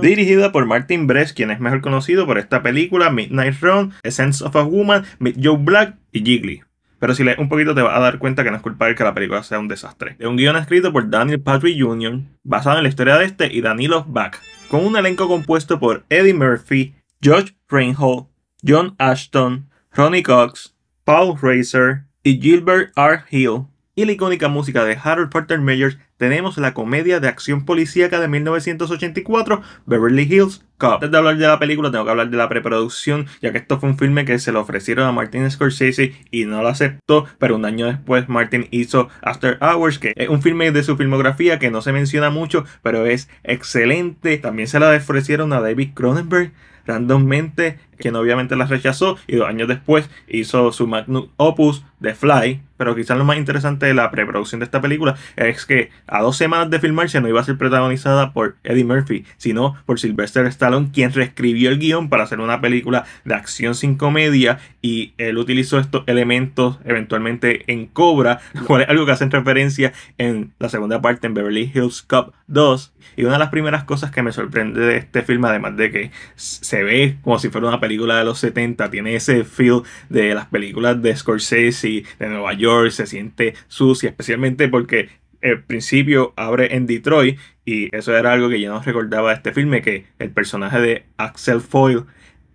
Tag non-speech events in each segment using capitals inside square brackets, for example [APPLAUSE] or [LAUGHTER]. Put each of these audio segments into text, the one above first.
Dirigida por Martin Brest, quien es mejor conocido por esta película, Midnight Run, Essence of a Woman, Joe Black y Jiggly. Pero si lees un poquito te vas a dar cuenta que no es culpa de que la película sea un desastre. Es un guion escrito por Daniel Patrick Jr., basado en la historia de este y Danilo Back, con un elenco compuesto por Eddie Murphy, George Reinhold, John Ashton, Ronnie Cox, Paul Razer. Gilbert R. Hill y la icónica música de Harold Porter mayors tenemos la comedia de acción policíaca de 1984, Beverly Hills Cop. Antes de hablar de la película, tengo que hablar de la preproducción, ya que esto fue un filme que se lo ofrecieron a Martin Scorsese y no lo aceptó, pero un año después Martin hizo After Hours, que es un filme de su filmografía que no se menciona mucho, pero es excelente. También se la ofrecieron a David Cronenberg randommente quien obviamente las rechazó y dos años después hizo su magnum opus The Fly. Pero quizás lo más interesante de la preproducción de esta película es que a dos semanas de filmarse no iba a ser protagonizada por Eddie Murphy, sino por Sylvester Stallone, quien reescribió el guión para hacer una película de acción sin comedia y él utilizó estos elementos eventualmente en Cobra, lo cual es algo que hacen referencia en la segunda parte en Beverly Hills Cop 2. Y una de las primeras cosas que me sorprende de este film, además de que se ve como si fuera una película de los 70, tiene ese feel de las películas de Scorsese, de Nueva York, se siente sucia, especialmente porque el principio abre en Detroit y eso era algo que ya nos recordaba de este filme, que el personaje de Axel Foyle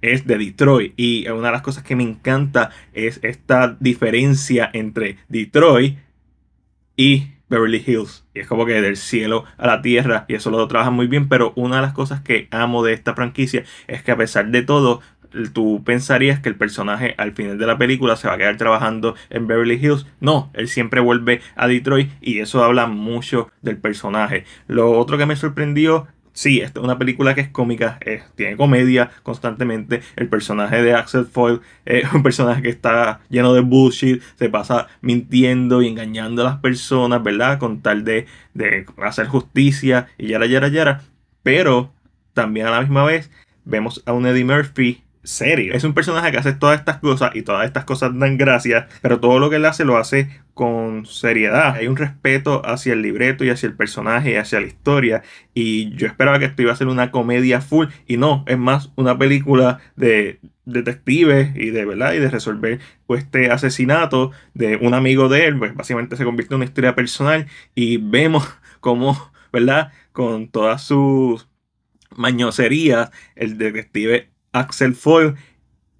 es de Detroit y una de las cosas que me encanta es esta diferencia entre Detroit y Beverly Hills. Y es como que del cielo a la tierra. Y eso lo trabaja muy bien. Pero una de las cosas que amo de esta franquicia es que a pesar de todo, tú pensarías que el personaje al final de la película se va a quedar trabajando en Beverly Hills. No, él siempre vuelve a Detroit y eso habla mucho del personaje. Lo otro que me sorprendió sí, es una película que es cómica, tiene comedia constantemente. El personaje de Axel Foyle es [LAUGHS] un personaje que está lleno de bullshit, se pasa mintiendo y engañando a las personas, ¿verdad? Con tal de, de hacer justicia y yara, yara, yara. Pero también a la misma vez vemos a un Eddie Murphy serio. Es un personaje que hace todas estas cosas y todas estas cosas dan gracias, pero todo lo que él hace lo hace con seriedad. Hay un respeto hacia el libreto y hacia el personaje y hacia la historia. Y yo esperaba que esto iba a ser una comedia full y no, es más una película de detectives y de verdad y de resolver pues, este asesinato de un amigo de él, pues básicamente se convierte en una historia personal y vemos [LAUGHS] cómo, ¿verdad? Con todas sus mañoserías, el detective Axel Ford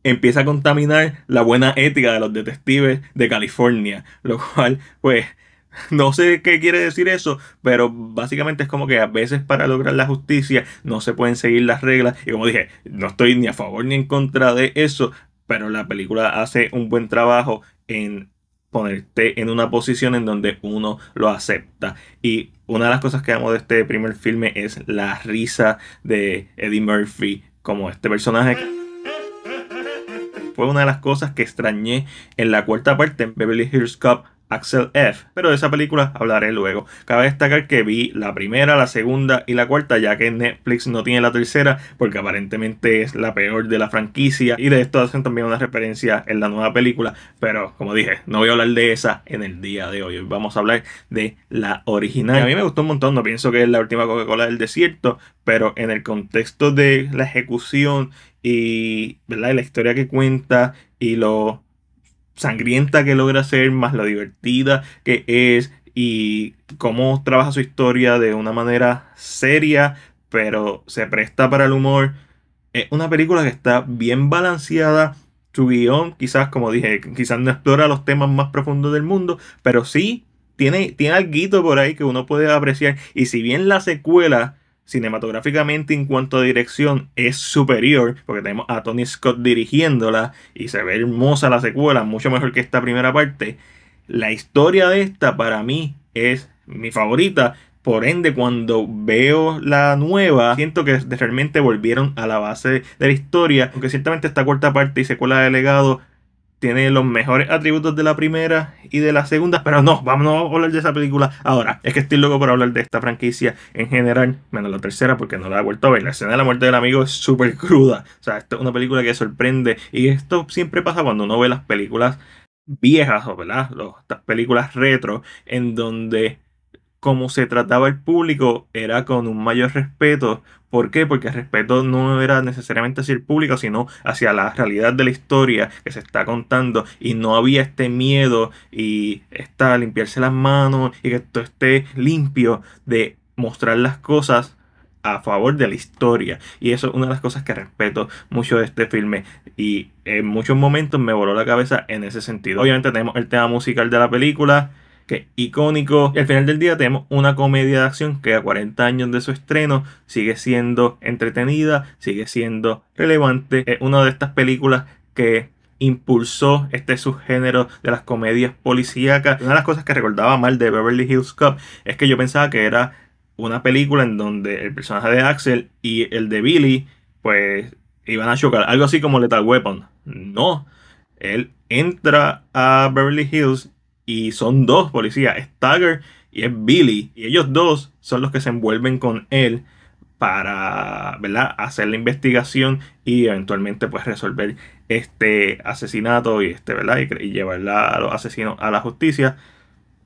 empieza a contaminar la buena ética de los detectives de California, lo cual, pues, [LAUGHS] no sé qué quiere decir eso, pero básicamente es como que a veces para lograr la justicia no se pueden seguir las reglas. Y como dije, no estoy ni a favor ni en contra de eso, pero la película hace un buen trabajo en ponerte en una posición en donde uno lo acepta. Y una de las cosas que amo de este primer filme es la risa de Eddie Murphy como este personaje fue una de las cosas que extrañé en la cuarta parte en Beverly Hills Cop Axel F. Pero de esa película hablaré luego. Cabe destacar que vi la primera, la segunda y la cuarta, ya que Netflix no tiene la tercera, porque aparentemente es la peor de la franquicia. Y de esto hacen también una referencia en la nueva película. Pero como dije, no voy a hablar de esa en el día de hoy. vamos a hablar de la original. a mí me gustó un montón, no pienso que es la última Coca-Cola del desierto, pero en el contexto de la ejecución y ¿verdad? la historia que cuenta y lo sangrienta que logra ser, más la divertida que es y cómo trabaja su historia de una manera seria, pero se presta para el humor. Es una película que está bien balanceada. Su guión, quizás, como dije, quizás no explora los temas más profundos del mundo, pero sí tiene, tiene algo por ahí que uno puede apreciar. Y si bien la secuela cinematográficamente en cuanto a dirección es superior, porque tenemos a Tony Scott dirigiéndola y se ve hermosa la secuela, mucho mejor que esta primera parte. La historia de esta para mí es mi favorita. Por ende, cuando veo la nueva, siento que realmente volvieron a la base de la historia. Aunque ciertamente esta cuarta parte y secuela de legado tiene los mejores atributos de la primera y de la segunda, pero no, vamos a hablar de esa película ahora. Es que estoy loco por hablar de esta franquicia en general, menos la tercera, porque no la he vuelto a ver. La escena de la muerte del amigo es súper cruda. O sea, esta es una película que sorprende. Y esto siempre pasa cuando uno ve las películas viejas, ¿verdad? Las películas retro, en donde como se trataba el público era con un mayor respeto. ¿Por qué? Porque el respeto no era necesariamente hacia el público, sino hacia la realidad de la historia que se está contando. Y no había este miedo y esta limpiarse las manos y que todo esté limpio de mostrar las cosas a favor de la historia. Y eso es una de las cosas que respeto mucho de este filme. Y en muchos momentos me voló la cabeza en ese sentido. Obviamente tenemos el tema musical de la película que icónico. Y al final del día tenemos una comedia de acción que a 40 años de su estreno sigue siendo entretenida, sigue siendo relevante. Es una de estas películas que impulsó este subgénero de las comedias policíacas. Una de las cosas que recordaba mal de Beverly Hills Cop es que yo pensaba que era una película en donde el personaje de Axel y el de Billy pues iban a chocar, algo así como Lethal Weapon. No, él entra a Beverly Hills y son dos policías, es Tiger y es Billy, y ellos dos son los que se envuelven con él para ¿verdad? hacer la investigación y eventualmente pues resolver este asesinato y este verdad y, llevarla a los asesinos a la justicia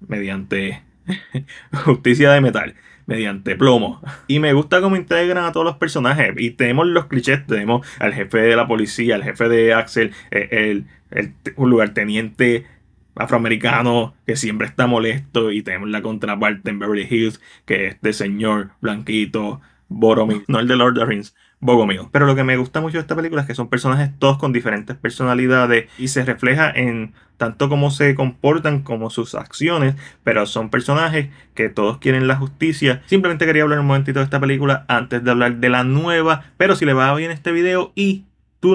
mediante [LAUGHS] justicia de metal mediante plomo. Y me gusta cómo integran a todos los personajes. Y tenemos los clichés, tenemos al jefe de la policía, al jefe de Axel, e-, el, el, el lugarteniente afroamericano que siempre está molesto y tenemos la contraparte en Beverly Hills, que es este señor blanquito, Boromir, no el de Lord of the Rings, Bogomil. Pero lo que me gusta mucho de esta película es que son personajes todos con diferentes personalidades y se refleja en tanto cómo se comportan como sus acciones, pero son personajes que todos quieren la justicia. Simplemente quería hablar un momentito de esta película antes de hablar de la nueva, pero si le va bien este video y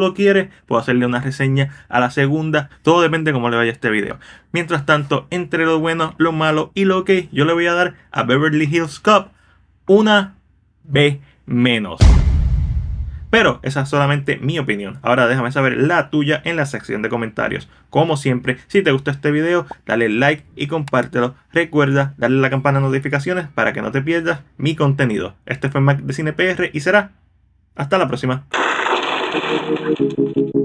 lo quieres, puedo hacerle una reseña a la segunda. Todo depende de cómo le vaya este video. Mientras tanto, entre lo bueno, lo malo y lo que yo le voy a dar a Beverly Hills Cop una B menos. Pero esa es solamente mi opinión. Ahora déjame saber la tuya en la sección de comentarios. Como siempre, si te gustó este video, dale like y compártelo. Recuerda darle la campana de notificaciones para que no te pierdas mi contenido. Este fue Mac de CinePR y será hasta la próxima. Thank you.